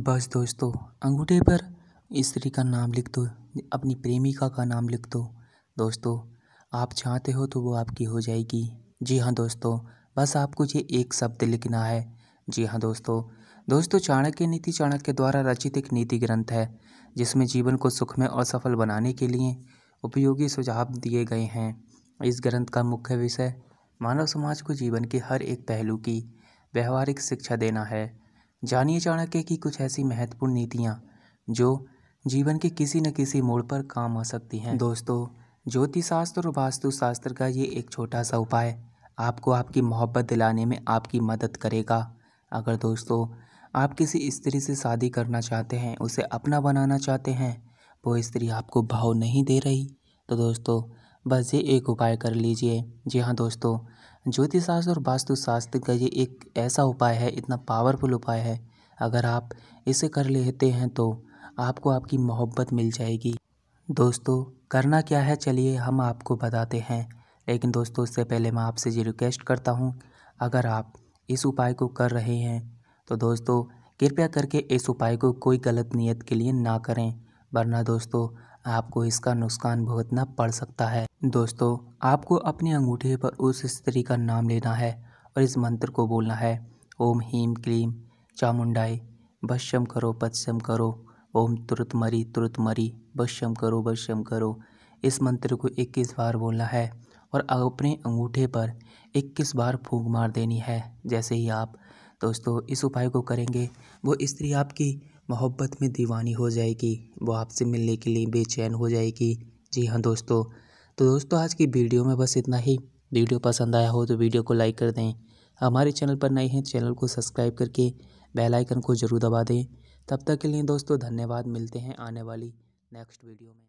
बस दोस्तों अंगूठे पर स्त्री का नाम लिख दो अपनी प्रेमिका का नाम लिख दो दोस्तों आप चाहते हो तो वो आपकी हो जाएगी जी हाँ दोस्तों बस आपको ये एक शब्द लिखना है जी हाँ दोस्तों दोस्तों चाणक्य नीति चाणक्य द्वारा रचित एक नीति ग्रंथ है जिसमें जीवन को सुखमय और सफल बनाने के लिए उपयोगी सुझाव दिए गए हैं इस ग्रंथ का मुख्य विषय मानव समाज को जीवन के हर एक पहलू की व्यवहारिक शिक्षा देना है जानिए चाणक्य की कुछ ऐसी महत्वपूर्ण नीतियाँ जो जीवन के किसी न किसी मोड़ पर काम आ सकती हैं दोस्तों शास्त्र और वास्तुशास्त्र का ये एक छोटा सा उपाय आपको आपकी मोहब्बत दिलाने में आपकी मदद करेगा अगर दोस्तों आप किसी स्त्री से शादी करना चाहते हैं उसे अपना बनाना चाहते हैं वो स्त्री आपको भाव नहीं दे रही तो दोस्तों बस ये एक उपाय कर लीजिए जी हाँ दोस्तों ज्योतिष शास्त्र और वास्तुशास्त्र का ये एक ऐसा उपाय है इतना पावरफुल उपाय है अगर आप इसे कर लेते हैं तो आपको आपकी मोहब्बत मिल जाएगी दोस्तों करना क्या है चलिए हम आपको बताते हैं लेकिन दोस्तों इससे पहले मैं आपसे ये रिक्वेस्ट करता हूँ अगर आप इस उपाय को कर रहे हैं तो दोस्तों कृपया करके इस उपाय को कोई गलत नीयत के लिए ना करें वरना दोस्तों आपको इसका नुकसान भुगतना पड़ सकता है दोस्तों आपको अपनी अंगूठे पर उस स्त्री का नाम लेना है और इस मंत्र को बोलना है ओम हीम क्लीम चामुंडाई बश्यम करो पश्यम करो ओम मरी तुरुत मरी बश्यम करो बश्यम करो इस मंत्र को इक्कीस बार बोलना है और अपने अंगूठे पर इक्कीस बार फूंक मार देनी है जैसे ही आप दोस्तों इस उपाय को करेंगे वो स्त्री आपकी मोहब्बत में दीवानी हो जाएगी वो आपसे मिलने के लिए बेचैन हो जाएगी जी हाँ दोस्तों तो दोस्तों आज की वीडियो में बस इतना ही वीडियो पसंद आया हो तो वीडियो को लाइक कर दें हमारे चैनल पर नए हैं चैनल को सब्सक्राइब करके बेल आइकन को ज़रूर दबा दें तब तक के लिए दोस्तों धन्यवाद मिलते हैं आने वाली नेक्स्ट वीडियो में